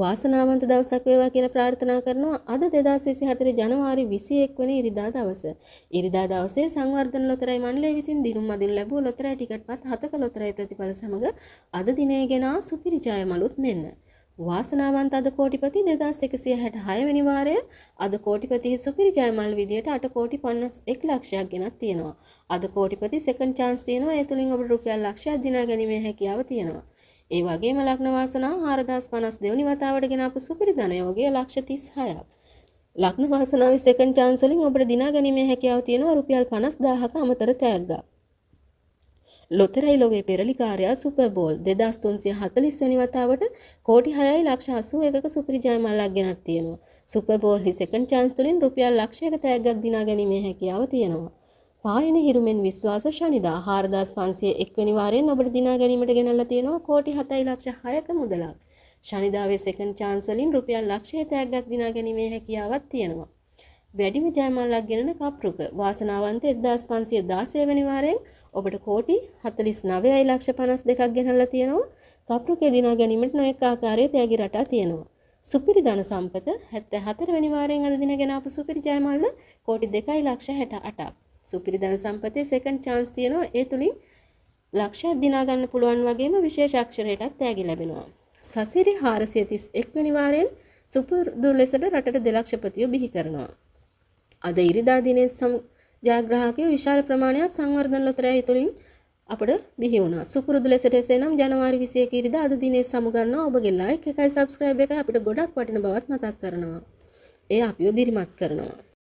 වාසනාවන්ත දවසක් වේවා කියලා ප්‍රාර්ථනා කරනවා අද 2024 ජනවාරි 21 වෙනි ඉරිදා දවස. ඉරිදා දවසේ සංවර්ධන ලොතරැයි මණ්ඩලය විසින් දිනුම් මදින් ලැබූ ලොතරැයි ටිකට්පත් 7ක ලොතරැයි ප්‍රතිඵල සමග අද දිනයේ ගෙනා සුපිරි ජයමලුත් මෙන්න. වාසනාවන්ත අද කෝටිපති 2166 වෙනි වාරය අද කෝටිපති සුපිරි ජයමල් විදියට 8 කෝටි 51 ලක්ෂයක් ගෙනත් තියෙනවා. අද කෝටිපති සෙකන්ඩ් chance තියෙනවා. ඒ තුලින් ඔබට රුපියල් ලක්ෂයක් දිනා ගැනීමේ හැකියාව තියෙනවා. ඒ වගේම ලග්න වාසනාව 4052 වෙනි වතාවට ගෙන අපු සුපිරි ධනයෝගය ලක්ෂ 36ක්. ලග්න වාසනාවේ සෙකන්ඩ් chance වලින් අපිට දිනා ගැනීමේ හැකියාව තියෙනවා රුපියල් 50000ක අමතර තෑග්ගක්. ලොතරැයි ලොවේ පෙරලිකාරයා සුපර් බෝල් 2340 වෙනි වතාවට කෝටි 6යි ලක්ෂ 81ක සුපිරි ජයමාලක් ගෙනත් තියෙනවා. සුපර් බෝල් හි සෙකන්ඩ් chance තුලින් රුපියල් ලක්ෂයක තෑග්ගක් දිනා ගැනීමේ හැකියාව තියෙනවා. පායන හිරුමෙන් විශ්වාස ශනිදා 4501 වෙනි වාරයෙන් ඔබට දිනා ගැනීමට ගෙනල්ලා තියෙනවා කෝටි 7 ලක්ෂ 6ක මුදලක්. ශනිදාවේ සෙකන්ඩ් chance වලින් රුපියල් ලක්ෂ 7ක් දිනා ගැනීමේ හැකියාවක් තියෙනවා. වැඩිම ජයමාලක් ගෙනන කප්රුක වාසනාවන්ත 1516 වෙනි වාරයෙන් ඔබට කෝටි 49යි ලක්ෂ 52ක් ගෙනල්ලා තියෙනවා. කප්රුකේ දිනා ගැනීමට නොඑක ආකාරයේ තෑගි රටා තියෙනවා. සුපිරි ධන සම්පත 74 වෙනි වාරයෙන් අද දින ගෙන අප සුපිරි ජයමල්ල කෝටි 2 ලක්ෂ 68ක් සුපිරි ධන සම්පතේ සෙකන්ඩ් chance තියෙනවා. ඒ තුලින් ලක්ෂයක් දිනා ගන්න පුළුවන් වගේම විශේෂ අක්ෂරයකටත් තෑගි ලැබෙනවා. සසිරි 431 වෙනි වාරයෙන් සුපුරුදු ලෙසට රටට දෙලක්ෂපතියෝ බිහි කරනවා. අද ඉරිදා දිනේ සම ජාග්‍රාහකයෝ විශාල ප්‍රමාණයක් සංවර්ධන ලොතරැයි තුලින් අපට බිහි වුණා. සුපුරුදු ලෙසට එසේනම් ජනවාරි 21 ඉරිදා අද දිනේ සමුගන්නවා. ඔබගේ like එකයි subscribe එකයි අපිට ගොඩක් වටින බවත් මතක් කරනවා. ඒ අපිව දිරිමත් කරනවා.